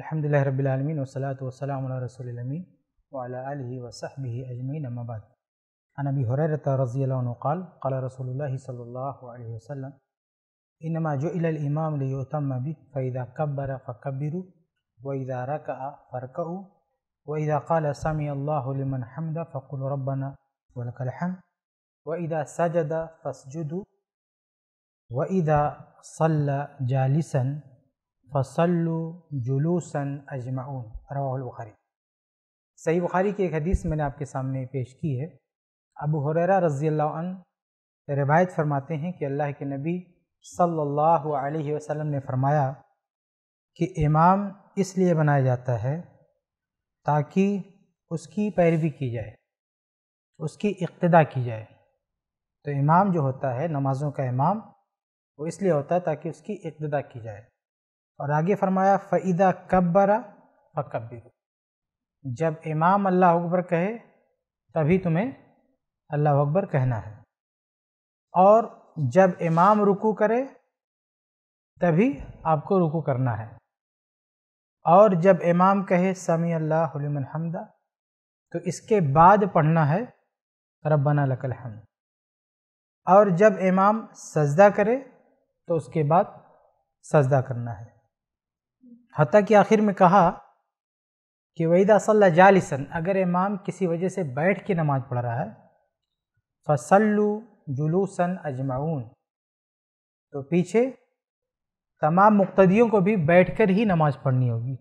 الحمد لله رب العالمين والصلاة والسلام على رسول الأمين وعلى آله وصحبه أجمعين أما بعد عن أبي هريرة رضي الله عنه قال قال رسول الله صلى الله عليه وسلم إنما جعل الإمام ليؤتم به فإذا كبر فكبروا وإذا ركع فاركعوا وإذا قال سمع الله لمن حمد فقل ربنا ولك الحمد وإذا سجد فاسجدوا وإذا صلى جالسا फसल्लु जुलूसन अजमाउन रवाहुल बुखारी सही बुखारी की एक हदीस मैंने आपके सामने पेश की है अबू हुररा रज़ी अन रिवायत फरमाते हैं कि अल्लाह के नबी सल्लल्लाहु अलैहि वसल्लम ने फरमाया कि इमाम इसलिए बनाया जाता है ताकि उसकी पैरवी की जाए उसकी इक्तदा की जाए तो इमाम जो होता है नमाज़ों का इमाम वो इसलिए होता है ताकि उसकी इक्तदा की जाए और आगे फरमाया फ़ैदा कब्बरा फ़कबिर जब इमाम अल्लाह अकबर कहे तभी तुम्हें अल्लाह अकबर कहना है और जब इमाम रुकू करे तभी आपको रुकू करना है और जब इमाम कहे समी अल्लाह हमदा तो इसके बाद पढ़ना है रबाना लकल हम और जब इमाम सजदा करे तो उसके बाद सजदा करना है हती कि आखिर में कहा कि वहीदा जालिसन अगर इमाम किसी वजह से बैठ के नमाज़ पढ़ रहा है फसलु जुलूसन अजमाउन तो पीछे तमाम मुक्तदियों को भी बैठकर ही नमाज़ पढ़नी होगी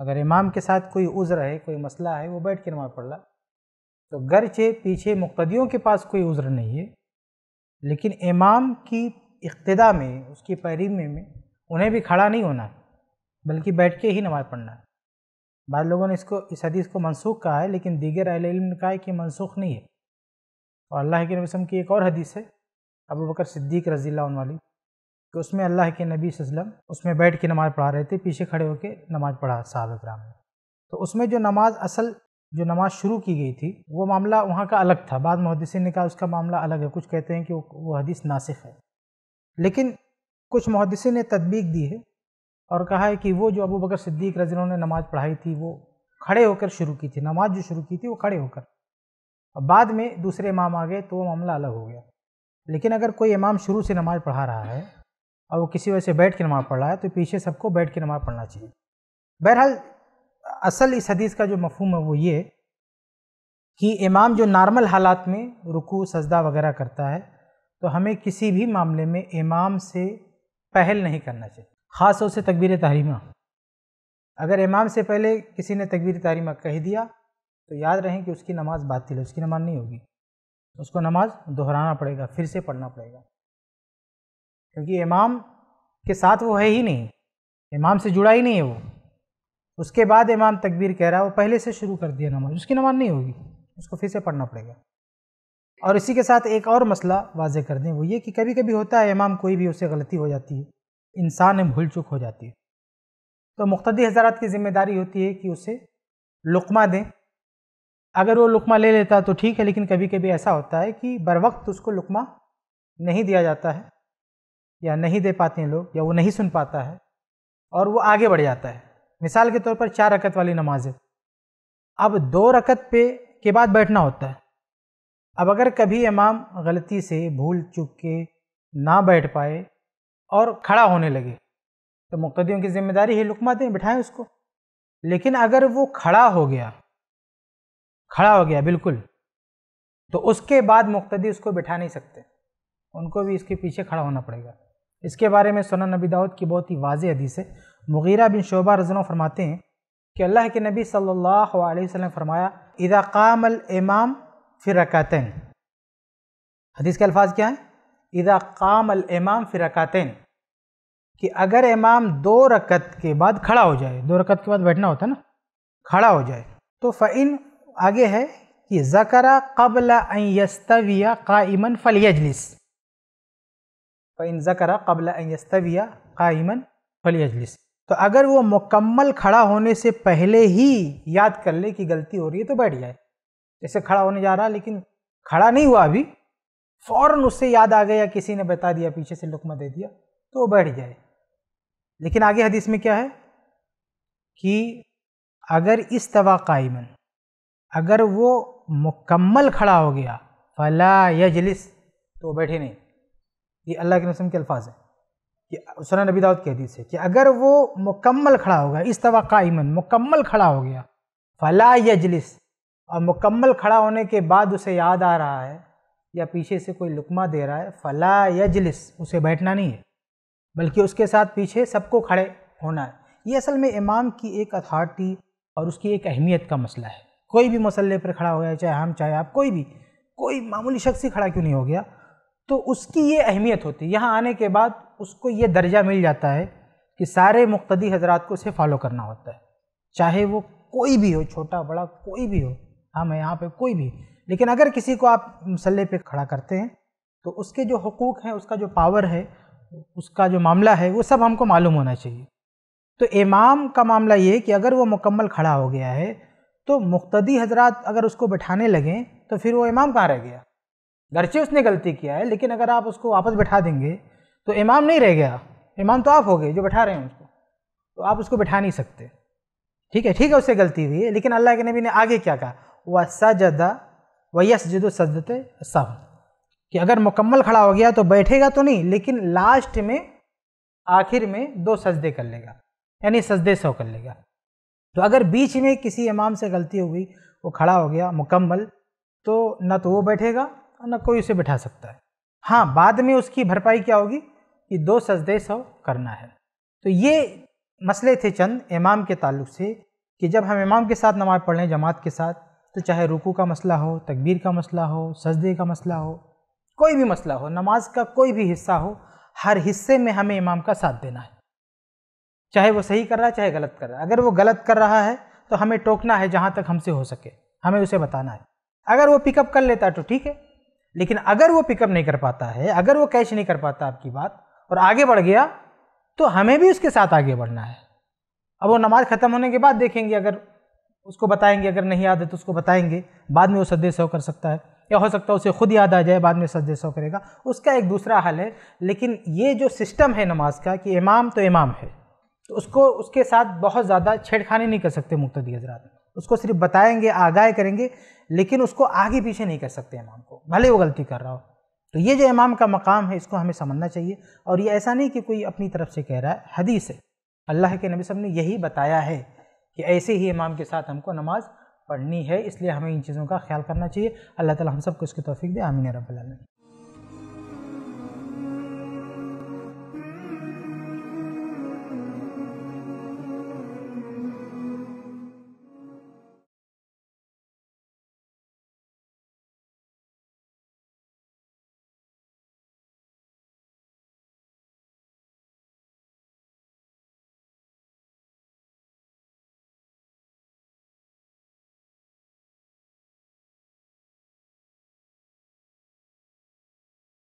अगर इमाम के साथ कोई उज़्र है कोई मसला है वो बैठ के नमाज़ पढ़ रहा तो गरचे पीछे मुक्तदियों के पास कोई उज़्र नहीं है लेकिन इमाम की इक्तदा में उसकी पैरीमे में उन्हें भी खड़ा नहीं होना है बल्कि बैठ के ही नमाज़ पढ़ना है बाद लोगों ने इसको इस हदीस को मनसूख कहा है लेकिन दीगर अहिल इल्म ने कहा है कि मनसूख नहीं है और अल्लाह के नबी की एक और हदीस है अबू बकर सिद्दीक रज़ी वाली कि उसमें अल्लाह के नबी वसल्लम उसमें बैठ के नमाज़ पढ़ा रहे थे पीछे खड़े होकर नमाज़ पढ़ा साहब कराम ने तो उसमें जो नमाज असल जो नमाज शुरू की गई थी वो मामला वहाँ का अलग था बाद मुहदसिन ने कहा उसका मामला अलग है कुछ कहते हैं कि वो, हदीस नासिक है लेकिन कुछ मुहदसिन ने तदबीक दी है और कहा है कि वो जो अबू बकर सिद्दीक रजी ने नमाज़ पढ़ाई थी वो खड़े होकर शुरू की थी नमाज जो शुरू की थी वो खड़े होकर अब बाद में दूसरे इमाम आ गए तो वो मामला अलग हो गया लेकिन अगर कोई इमाम शुरू से नमाज़ पढ़ा रहा है और वो किसी वजह से बैठ के नमाज़ पढ़ रहा है तो पीछे सबको बैठ के नमाज़ पढ़ना चाहिए बहरहाल असल इस हदीस का जो मफहम है वो ये कि इमाम जो नॉर्मल हालात में रुकू सजदा वगैरह करता है तो हमें किसी भी मामले में इमाम से पहल नहीं करना चाहिए ख़ास तौर से तकबीर तहरीमा अगर इमाम से पहले किसी ने तकबीर तहरीमा कह दिया तो याद रहें कि उसकी नमाज़ बातिल है उसकी नमाज़ नहीं होगी उसको नमाज़ दोहराना पड़ेगा फिर से पढ़ना पड़ेगा क्योंकि इमाम के साथ वो है ही नहीं इमाम से जुड़ा ही नहीं है वो उसके बाद इमाम तकबीर कह रहा है वो पहले से शुरू कर दिया नमाज उसकी नमाज नहीं होगी उसको फिर से पढ़ना पड़ेगा और इसी के साथ एक और मसला वाजे कर दें वो ये कि कभी कभी होता है इमाम कोई भी उससे गलती हो जाती है इंसान है भूल चुक हो जाती है तो मुख्तदी हजारत की जिम्मेदारी होती है कि उसे लुकमा दें अगर वो लुकमा ले लेता तो ठीक है लेकिन कभी कभी ऐसा होता है कि बर वक्त उसको लुकमा नहीं दिया जाता है या नहीं दे पाते हैं लोग या वो नहीं सुन पाता है और वो आगे बढ़ जाता है मिसाल के तौर पर चार रकत वाली नमाजें अब दो रकत पे के बाद बैठना होता है अब अगर कभी इमाम गलती से भूल चुक के ना बैठ पाए और खड़ा होने लगे तो मुक्तियों की जिम्मेदारी है लुकमा दें बिठाएं उसको लेकिन अगर वो खड़ा हो गया खड़ा हो गया बिल्कुल तो उसके बाद मुक्तदी उसको बिठा नहीं सकते उनको भी इसके पीछे खड़ा होना पड़ेगा इसके बारे में सोना नबी दाऊद की बहुत ही वाज हदीस है मुगीरा बिन शोबा रजनों फरमाते हैं कि अल्लाह के नबी सल्लल्लाहु अलैहि वसल्लम फरमाया इदा कामल इमाम फिर रकातन हदीस के अल्फाज क्या हैं इदा काम इमाम फ़िरकातन कि अगर इमाम दो रकत के बाद खड़ा हो जाए दो रकत के बाद बैठना होता ना खड़ा हो जाए तो फ़ैन आगे है कि ज़करा कबल इमन काइमन अजलिस फ़ैन ज़करा कबल इमन काइमन अजलिस तो अगर वो मुकम्मल खड़ा होने से पहले ही याद कर ले कि गलती हो रही है तो बैठ जाए जैसे खड़ा होने जा रहा लेकिन खड़ा नहीं हुआ अभी फ़ौरन उससे याद आ गया किसी ने बता दिया पीछे से लुकमा दे दिया तो वो बैठ जाए लेकिन आगे हदीस में क्या है कि अगर इस तवा कायमन अगर वो मुकम्मल खड़ा हो गया फला या जलिस तो बैठे नहीं ये अल्लाह के नसम के अल्फाज हैं कि सुना नबी दाऊद की हदीस है कि अगर वो मुकम्मल खड़ा हो गया इस तवा कायमन मुकम्मल खड़ा हो गया फला या जलिस और मुकम्मल खड़ा होने के बाद उसे याद आ रहा है या पीछे से कोई लुकमा दे रहा है फला यजलिस उसे बैठना नहीं है बल्कि उसके साथ पीछे सबको खड़े होना है ये असल में इमाम की एक अथॉरिटी और उसकी एक अहमियत का मसला है कोई भी मसल्ले पर खड़ा हो गया चाहे हम चाहे आप कोई भी कोई मामूली शख्स ही खड़ा क्यों नहीं हो गया तो उसकी ये अहमियत होती है यहाँ आने के बाद उसको ये दर्जा मिल जाता है कि सारे मुख्तदी हजरात को उसे फॉलो करना होता है चाहे वो कोई भी हो छोटा बड़ा कोई भी हो हाँ मैं यहाँ पे कोई भी लेकिन अगर किसी को आप मसल पे खड़ा करते हैं तो उसके जो हकूक़ हैं उसका जो पावर है उसका जो मामला है वो सब हमको मालूम होना चाहिए तो इमाम का मामला ये कि अगर वो मुकम्मल खड़ा हो गया है तो मुख्तदी हजरात अगर उसको बैठाने लगें तो फिर वो इमाम कहाँ रह गया गरचे उसने गलती किया है लेकिन अगर आप उसको वापस बैठा देंगे तो इमाम नहीं रह गया इमाम तो आप हो गए जो बैठा रहे हैं उसको तो आप उसको बैठा नहीं सकते ठीक है ठीक है उससे गलती हुई है लेकिन अल्लाह के नबी ने आगे क्या कहा सजदा वैस जिदो सजदते सब कि अगर मुकम्मल खड़ा हो गया तो बैठेगा तो नहीं लेकिन लास्ट में आखिर में दो सजदे कर लेगा यानी सजदे सौ कर लेगा तो अगर बीच में किसी इमाम से गलती हो गई वो खड़ा हो गया मुकम्मल तो ना तो वो बैठेगा और ना कोई उसे बैठा सकता है हाँ बाद में उसकी भरपाई क्या होगी कि दो सजदे सौ करना है तो ये मसले थे चंद इमाम के ताल्लुक से कि जब हम इमाम के साथ नमाज़ पढ़ रहे हैं जमात के साथ तो चाहे रुकू का मसला हो तकबीर का मसला हो सजदे का मसला हो कोई भी मसला हो नमाज का कोई भी हिस्सा हो हर हिस्से में हमें इमाम का साथ देना है चाहे वो सही कर रहा है चाहे गलत कर रहा है अगर वो गलत कर रहा है तो हमें टोकना है जहाँ तक हमसे हो सके हमें उसे बताना है अगर वो पिकअप कर लेता है तो ठीक है लेकिन अगर वो पिकअप नहीं कर पाता है अगर वो कैश नहीं कर पाता आपकी बात और आगे बढ़ गया तो हमें भी उसके साथ आगे बढ़ना है अब वो नमाज ख़त्म होने के बाद देखेंगे अगर उसको बताएंगे अगर नहीं याद है तो उसको बताएंगे बाद में वो सदे सौ कर सकता है या हो सकता है उसे खुद याद आ जाए बाद में सदे सौ करेगा उसका एक दूसरा हल है लेकिन ये जो सिस्टम है नमाज का कि इमाम तो इमाम है तो उसको उसके साथ बहुत ज़्यादा छेड़खानी नहीं कर सकते मुक्तदी हजरात उसको सिर्फ बताएंगे आगाह करेंगे लेकिन उसको आगे पीछे नहीं कर सकते इमाम को भले वो गलती कर रहा हो तो ये जो इमाम का मकाम है इसको हमें समझना चाहिए और ये ऐसा नहीं कि कोई अपनी तरफ से कह रहा है हदीस है अल्लाह के नबी सब ने यही बताया है कि ऐसे ही इमाम के साथ हमको नमाज़ पढ़नी है इसलिए हमें इन चीज़ों का ख्याल करना चाहिए अल्लाह ताला हम सबको इसकी तोफ़ी दे आमीन रबालमीन